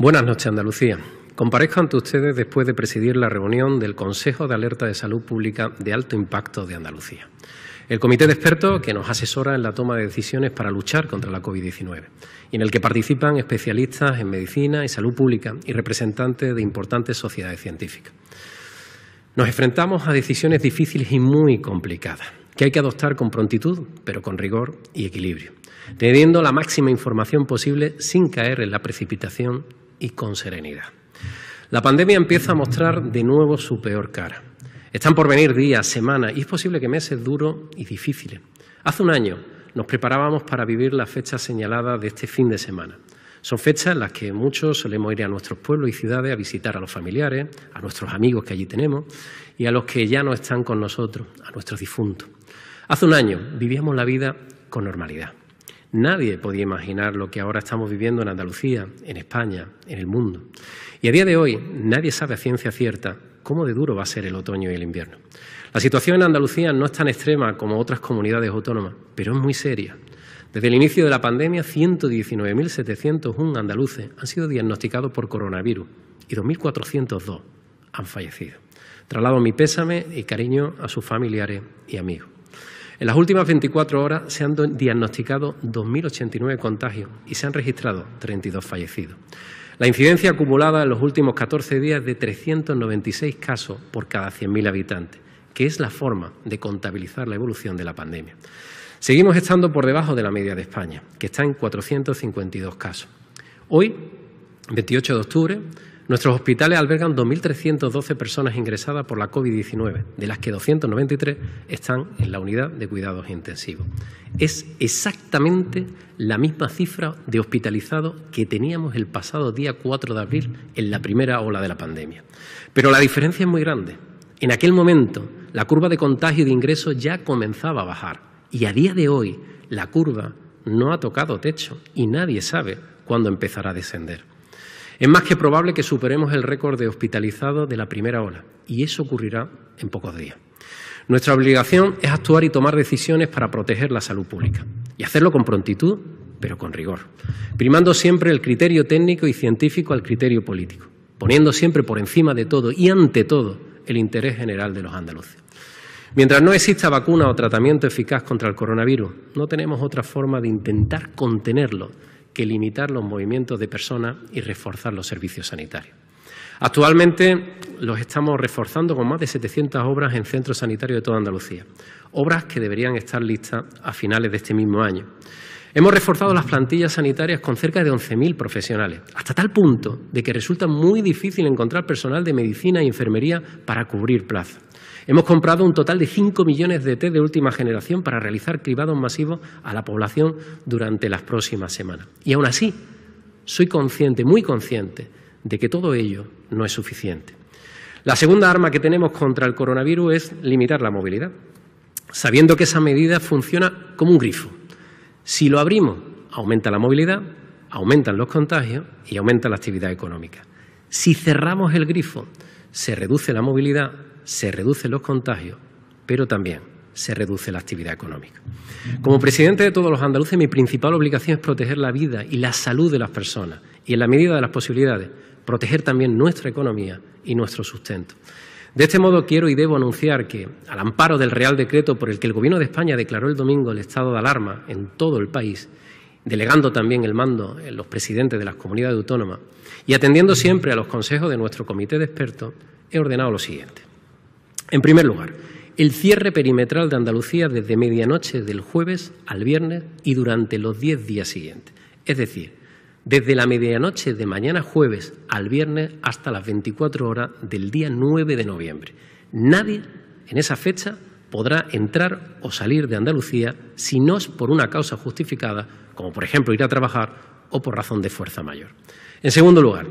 Buenas noches, Andalucía. Comparezco ante ustedes después de presidir la reunión del Consejo de Alerta de Salud Pública de Alto Impacto de Andalucía, el comité de expertos que nos asesora en la toma de decisiones para luchar contra la COVID-19 y en el que participan especialistas en medicina y salud pública y representantes de importantes sociedades científicas. Nos enfrentamos a decisiones difíciles y muy complicadas que hay que adoptar con prontitud, pero con rigor y equilibrio, teniendo la máxima información posible sin caer en la precipitación y con serenidad. La pandemia empieza a mostrar de nuevo su peor cara. Están por venir días, semanas y es posible que meses duros y difíciles. Hace un año nos preparábamos para vivir las fechas señaladas de este fin de semana. Son fechas en las que muchos solemos ir a nuestros pueblos y ciudades a visitar a los familiares, a nuestros amigos que allí tenemos y a los que ya no están con nosotros, a nuestros difuntos. Hace un año vivíamos la vida con normalidad. Nadie podía imaginar lo que ahora estamos viviendo en Andalucía, en España, en el mundo. Y a día de hoy nadie sabe a ciencia cierta cómo de duro va a ser el otoño y el invierno. La situación en Andalucía no es tan extrema como otras comunidades autónomas, pero es muy seria. Desde el inicio de la pandemia, 119.701 andaluces han sido diagnosticados por coronavirus y 2.402 han fallecido. Traslado mi pésame y cariño a sus familiares y amigos. En las últimas 24 horas se han diagnosticado 2.089 contagios y se han registrado 32 fallecidos. La incidencia acumulada en los últimos 14 días de 396 casos por cada 100.000 habitantes, que es la forma de contabilizar la evolución de la pandemia. Seguimos estando por debajo de la media de España, que está en 452 casos. Hoy, 28 de octubre, Nuestros hospitales albergan 2.312 personas ingresadas por la COVID-19, de las que 293 están en la unidad de cuidados intensivos. Es exactamente la misma cifra de hospitalizados que teníamos el pasado día 4 de abril en la primera ola de la pandemia. Pero la diferencia es muy grande. En aquel momento, la curva de contagio de ingresos ya comenzaba a bajar y a día de hoy la curva no ha tocado techo y nadie sabe cuándo empezará a descender. Es más que probable que superemos el récord de hospitalizados de la primera ola, y eso ocurrirá en pocos días. Nuestra obligación es actuar y tomar decisiones para proteger la salud pública, y hacerlo con prontitud, pero con rigor, primando siempre el criterio técnico y científico al criterio político, poniendo siempre por encima de todo y ante todo el interés general de los andaluces. Mientras no exista vacuna o tratamiento eficaz contra el coronavirus, no tenemos otra forma de intentar contenerlo que limitar los movimientos de personas y reforzar los servicios sanitarios. Actualmente los estamos reforzando con más de 700 obras en centros sanitarios de toda Andalucía, obras que deberían estar listas a finales de este mismo año. Hemos reforzado las plantillas sanitarias con cerca de 11.000 profesionales, hasta tal punto de que resulta muy difícil encontrar personal de medicina y enfermería para cubrir plazas. Hemos comprado un total de 5 millones de test de última generación para realizar cribados masivos a la población durante las próximas semanas. Y aún así, soy consciente, muy consciente, de que todo ello no es suficiente. La segunda arma que tenemos contra el coronavirus es limitar la movilidad, sabiendo que esa medida funciona como un grifo. Si lo abrimos, aumenta la movilidad, aumentan los contagios y aumenta la actividad económica. Si cerramos el grifo, se reduce la movilidad, se reducen los contagios, pero también se reduce la actividad económica. Como presidente de todos los andaluces, mi principal obligación es proteger la vida y la salud de las personas y, en la medida de las posibilidades, proteger también nuestra economía y nuestro sustento. De este modo, quiero y debo anunciar que, al amparo del Real Decreto por el que el Gobierno de España declaró el domingo el estado de alarma en todo el país, delegando también el mando en los presidentes de las comunidades autónomas y atendiendo siempre a los consejos de nuestro comité de expertos, he ordenado lo siguiente. En primer lugar, el cierre perimetral de Andalucía desde medianoche del jueves al viernes y durante los diez días siguientes. Es decir, desde la medianoche de mañana jueves al viernes hasta las 24 horas del día 9 de noviembre. Nadie en esa fecha podrá entrar o salir de Andalucía si no es por una causa justificada, como por ejemplo ir a trabajar o por razón de fuerza mayor. En segundo lugar,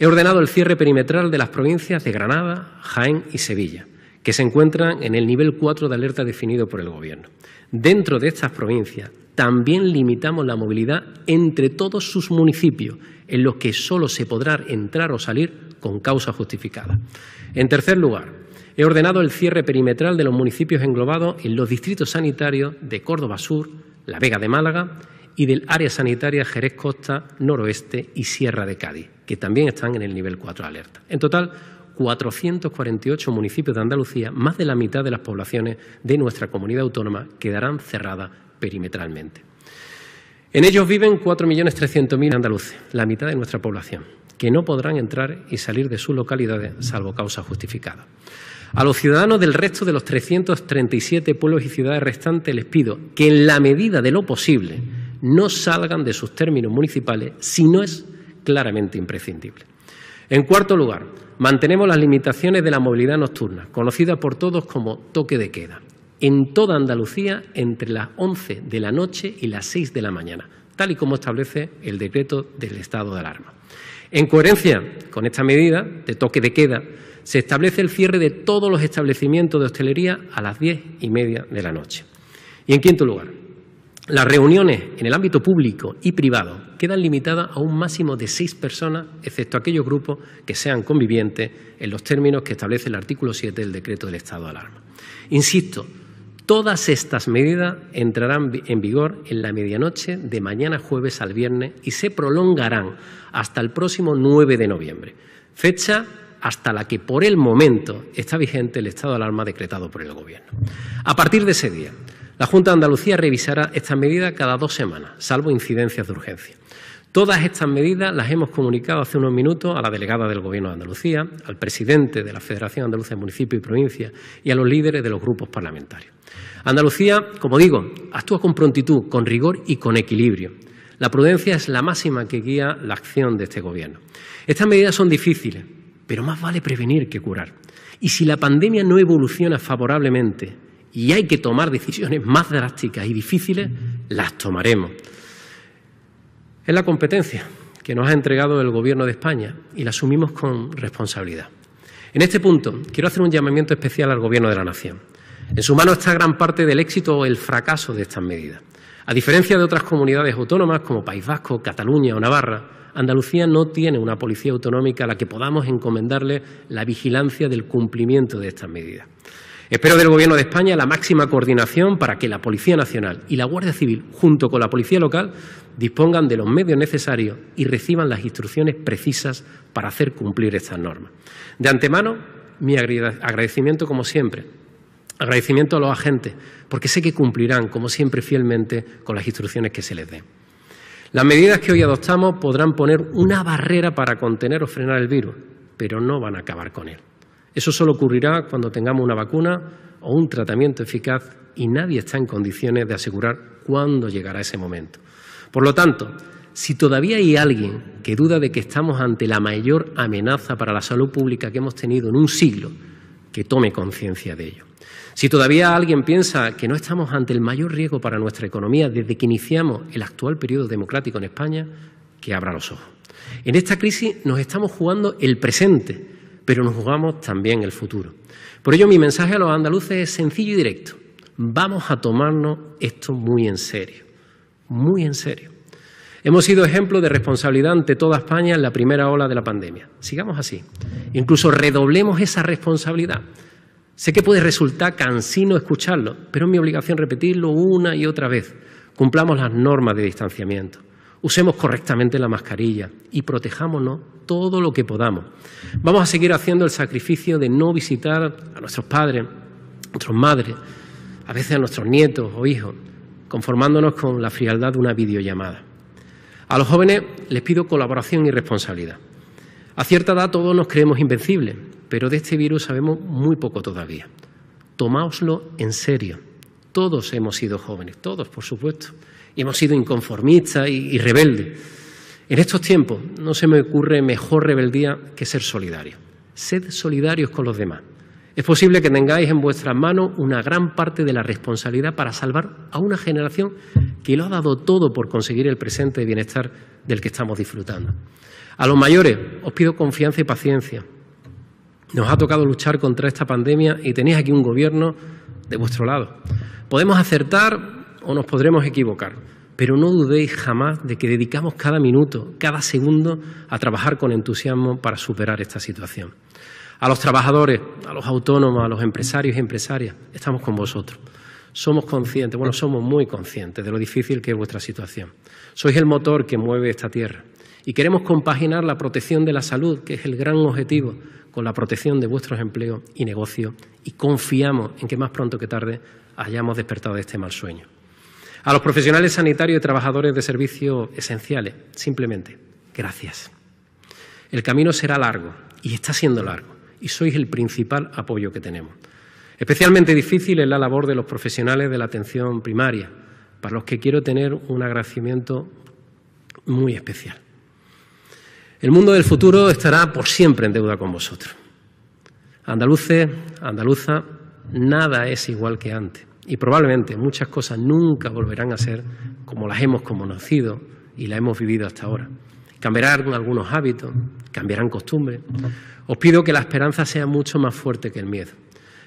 he ordenado el cierre perimetral de las provincias de Granada, Jaén y Sevilla que se encuentran en el nivel 4 de alerta definido por el Gobierno. Dentro de estas provincias también limitamos la movilidad entre todos sus municipios, en los que solo se podrá entrar o salir con causa justificada. En tercer lugar, he ordenado el cierre perimetral de los municipios englobados en los distritos sanitarios de Córdoba Sur, La Vega de Málaga y del área sanitaria Jerez Costa, Noroeste y Sierra de Cádiz, que también están en el nivel 4 de alerta. En total, 448 municipios de Andalucía, más de la mitad de las poblaciones de nuestra comunidad autónoma quedarán cerradas perimetralmente. En ellos viven 4.300.000 andaluces, la mitad de nuestra población, que no podrán entrar y salir de sus localidades salvo causa justificada. A los ciudadanos del resto de los 337 pueblos y ciudades restantes les pido que, en la medida de lo posible, no salgan de sus términos municipales si no es claramente imprescindible. En cuarto lugar, mantenemos las limitaciones de la movilidad nocturna, conocida por todos como toque de queda, en toda Andalucía entre las 11 de la noche y las 6 de la mañana, tal y como establece el decreto del estado de alarma. En coherencia con esta medida de toque de queda, se establece el cierre de todos los establecimientos de hostelería a las diez y media de la noche. Y en quinto lugar, las reuniones en el ámbito público y privado quedan limitadas a un máximo de seis personas, excepto aquellos grupos que sean convivientes en los términos que establece el artículo 7 del decreto del estado de alarma. Insisto, todas estas medidas entrarán en vigor en la medianoche de mañana jueves al viernes y se prolongarán hasta el próximo 9 de noviembre, fecha hasta la que por el momento está vigente el estado de alarma decretado por el Gobierno. A partir de ese día, la Junta de Andalucía revisará estas medidas cada dos semanas, salvo incidencias de urgencia. Todas estas medidas las hemos comunicado hace unos minutos a la delegada del Gobierno de Andalucía, al presidente de la Federación Andaluza de Municipios y Provincias y a los líderes de los grupos parlamentarios. Andalucía, como digo, actúa con prontitud, con rigor y con equilibrio. La prudencia es la máxima que guía la acción de este Gobierno. Estas medidas son difíciles, pero más vale prevenir que curar. Y si la pandemia no evoluciona favorablemente y hay que tomar decisiones más drásticas y difíciles, las tomaremos. Es la competencia que nos ha entregado el Gobierno de España y la asumimos con responsabilidad. En este punto, quiero hacer un llamamiento especial al Gobierno de la Nación. En su mano está gran parte del éxito o el fracaso de estas medidas. A diferencia de otras comunidades autónomas como País Vasco, Cataluña o Navarra, Andalucía no tiene una policía autonómica a la que podamos encomendarle la vigilancia del cumplimiento de estas medidas. Espero del Gobierno de España la máxima coordinación para que la Policía Nacional y la Guardia Civil, junto con la Policía Local, dispongan de los medios necesarios y reciban las instrucciones precisas para hacer cumplir estas normas. De antemano, mi agradecimiento, como siempre, agradecimiento a los agentes, porque sé que cumplirán, como siempre, fielmente con las instrucciones que se les den. Las medidas que hoy adoptamos podrán poner una barrera para contener o frenar el virus, pero no van a acabar con él. Eso solo ocurrirá cuando tengamos una vacuna o un tratamiento eficaz y nadie está en condiciones de asegurar cuándo llegará ese momento. Por lo tanto, si todavía hay alguien que duda de que estamos ante la mayor amenaza para la salud pública que hemos tenido en un siglo, que tome conciencia de ello. Si todavía alguien piensa que no estamos ante el mayor riesgo para nuestra economía desde que iniciamos el actual periodo democrático en España, que abra los ojos. En esta crisis nos estamos jugando el presente pero nos jugamos también el futuro. Por ello, mi mensaje a los andaluces es sencillo y directo. Vamos a tomarnos esto muy en serio, muy en serio. Hemos sido ejemplo de responsabilidad ante toda España en la primera ola de la pandemia. Sigamos así. Incluso redoblemos esa responsabilidad. Sé que puede resultar cansino escucharlo, pero es mi obligación repetirlo una y otra vez. Cumplamos las normas de distanciamiento usemos correctamente la mascarilla y protejámonos todo lo que podamos. Vamos a seguir haciendo el sacrificio de no visitar a nuestros padres, a nuestras madres, a veces a nuestros nietos o hijos, conformándonos con la frialdad de una videollamada. A los jóvenes les pido colaboración y responsabilidad. A cierta edad todos nos creemos invencibles, pero de este virus sabemos muy poco todavía. Tomáoslo en serio. Todos hemos sido jóvenes, todos, por supuesto y hemos sido inconformistas y, rebeldes. En estos tiempos no se me ocurre mejor rebeldía que ser solidarios, Sed solidarios con los demás. Es posible que tengáis en vuestras manos una gran parte de la responsabilidad para salvar a una generación que lo ha dado todo por conseguir el presente de bienestar del que estamos disfrutando. A los mayores os pido confianza y paciencia. Nos ha tocado luchar contra esta pandemia y tenéis aquí un gobierno de vuestro lado. Podemos acertar, o nos podremos equivocar, pero no dudéis jamás de que dedicamos cada minuto, cada segundo a trabajar con entusiasmo para superar esta situación. A los trabajadores, a los autónomos, a los empresarios y empresarias, estamos con vosotros. Somos conscientes, bueno, somos muy conscientes de lo difícil que es vuestra situación. Sois el motor que mueve esta tierra y queremos compaginar la protección de la salud, que es el gran objetivo, con la protección de vuestros empleos y negocios y confiamos en que más pronto que tarde hayamos despertado de este mal sueño. A los profesionales sanitarios y trabajadores de servicios esenciales, simplemente, gracias. El camino será largo y está siendo largo y sois el principal apoyo que tenemos. Especialmente difícil es la labor de los profesionales de la atención primaria, para los que quiero tener un agradecimiento muy especial. El mundo del futuro estará por siempre en deuda con vosotros. Andaluces, andaluza, nada es igual que antes. Y probablemente muchas cosas nunca volverán a ser como las hemos conocido y las hemos vivido hasta ahora. Cambiarán algunos hábitos, cambiarán costumbres. Os pido que la esperanza sea mucho más fuerte que el miedo.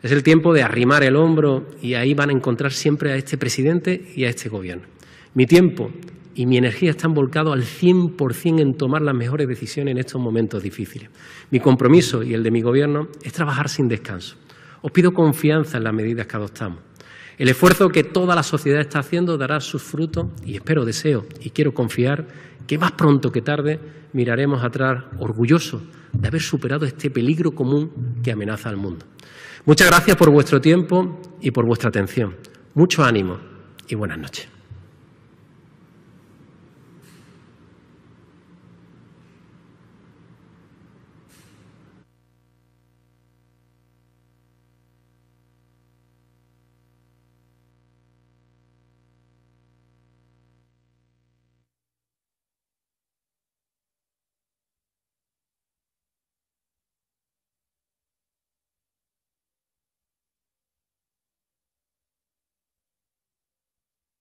Es el tiempo de arrimar el hombro y ahí van a encontrar siempre a este presidente y a este gobierno. Mi tiempo y mi energía están volcados al 100% en tomar las mejores decisiones en estos momentos difíciles. Mi compromiso y el de mi gobierno es trabajar sin descanso. Os pido confianza en las medidas que adoptamos. El esfuerzo que toda la sociedad está haciendo dará sus frutos y espero, deseo y quiero confiar que más pronto que tarde miraremos atrás orgullosos de haber superado este peligro común que amenaza al mundo. Muchas gracias por vuestro tiempo y por vuestra atención. Mucho ánimo y buenas noches.